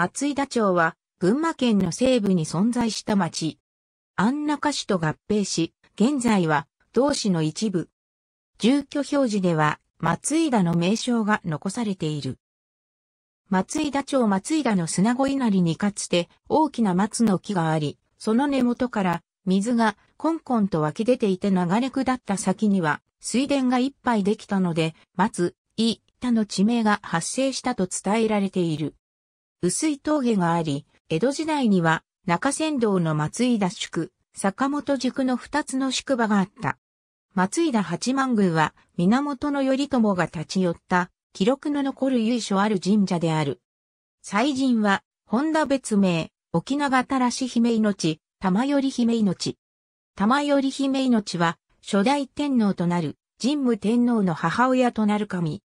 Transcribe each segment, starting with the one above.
松井田町は、群馬県の西部に存在した町。安中市と合併し、現在は、同市の一部。住居表示では、松井田の名称が残されている。松井田町松井田の砂子稲荷にかつて大きな松の木があり、その根元から水がコンコンと湧き出ていて流れ下った先には水田が一杯できたので、松、井、田の地名が発生したと伝えられている。薄い峠があり、江戸時代には中山道の松井田宿、坂本宿の二つの宿場があった。松井田八幡宮は源頼朝が立ち寄った記録の残る由緒ある神社である。祭神は、本田別名、沖永たらし姫命、玉より姫命。玉より姫命は、初代天皇となる、神武天皇の母親となる神。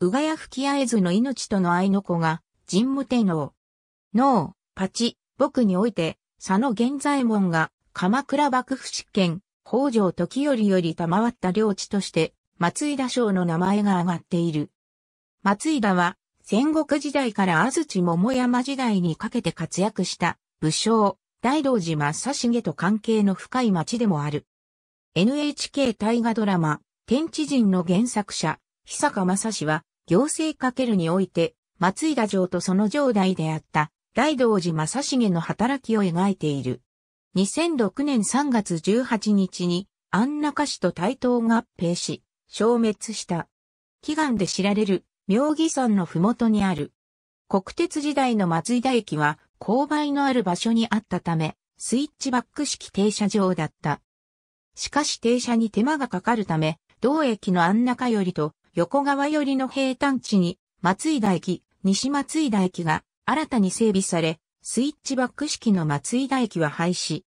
うがや吹き合えずの命との愛の子が、神武天皇。脳、パチ、僕において、佐野源左衛門が、鎌倉幕府執権、北条時頼より賜った領地として、松井田省の名前が挙がっている。松井田は、戦国時代から安土桃山時代にかけて活躍した武将、大道寺正重と関係の深い町でもある。NHK 大河ドラマ、天地人の原作者、久坂正史は、行政かけるにおいて、松井田城とその城代であった大道寺正成の働きを描いている。2006年3月18日に安中市と対等合併し、消滅した。祈願で知られる妙義山の麓にある。国鉄時代の松井田駅は勾配のある場所にあったため、スイッチバック式停車場だった。しかし停車に手間がかかるため、同駅の安中よりと横川寄りの平坦地に松井田駅、西松井田駅が新たに整備され、スイッチバック式の松井田駅は廃止。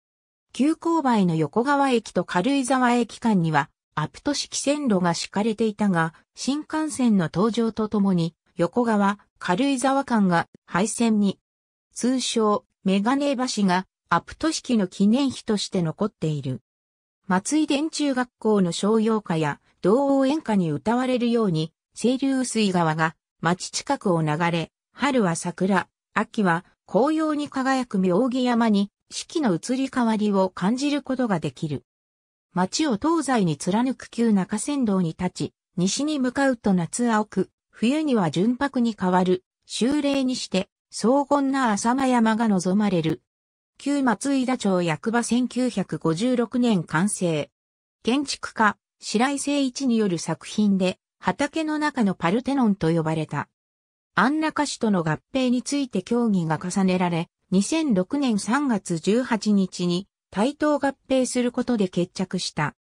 急勾配の横川駅と軽井沢駅間には、アプト式線路が敷かれていたが、新幹線の登場とともに、横川、軽井沢間が廃線に、通称、メガネ橋がアプト式の記念碑として残っている。松井電中学校の商用化や、同応演歌に歌われるように、清流水川が町近くを流れ、春は桜、秋は紅葉に輝く妙義山に四季の移り変わりを感じることができる。町を東西に貫く旧中仙道に立ち、西に向かうと夏青く、冬には純白に変わる、修霊にして、荘厳な浅間山が望まれる。旧松井田町役場1956年完成。建築家、白井誠一による作品で、畑の中のパルテノンと呼ばれた。アンナカ市との合併について協議が重ねられ、2006年3月18日に対等合併することで決着した。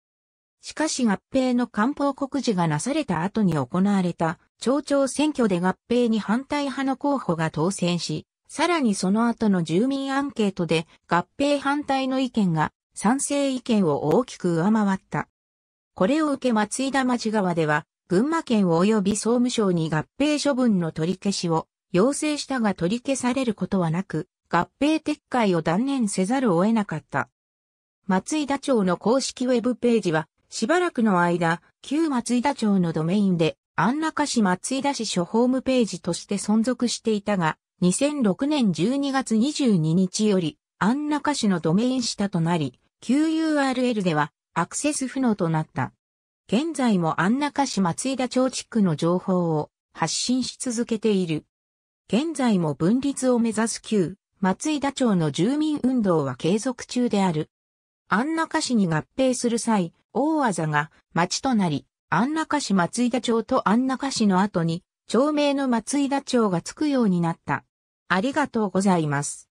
しかし合併の官報告示がなされた後に行われた町長選挙で合併に反対派の候補が当選し、さらにその後の住民アンケートで合併反対の意見が賛成意見を大きく上回った。これを受け松井田町側では群馬県及び総務省に合併処分の取り消しを要請したが取り消されることはなく、合併撤回を断念せざるを得なかった。松井田町の公式ウェブページは、しばらくの間、旧松井田町のドメインで、安中市松井田市諸ホームページとして存続していたが、2006年12月22日より、安中市のドメイン下となり、旧 URL ではアクセス不能となった。現在も安中市松井田町地区の情報を発信し続けている。現在も分立を目指す旧松井田町の住民運動は継続中である。安中市に合併する際、大技が町となり、安中市松井田町と安中市の後に、町名の松井田町がつくようになった。ありがとうございます。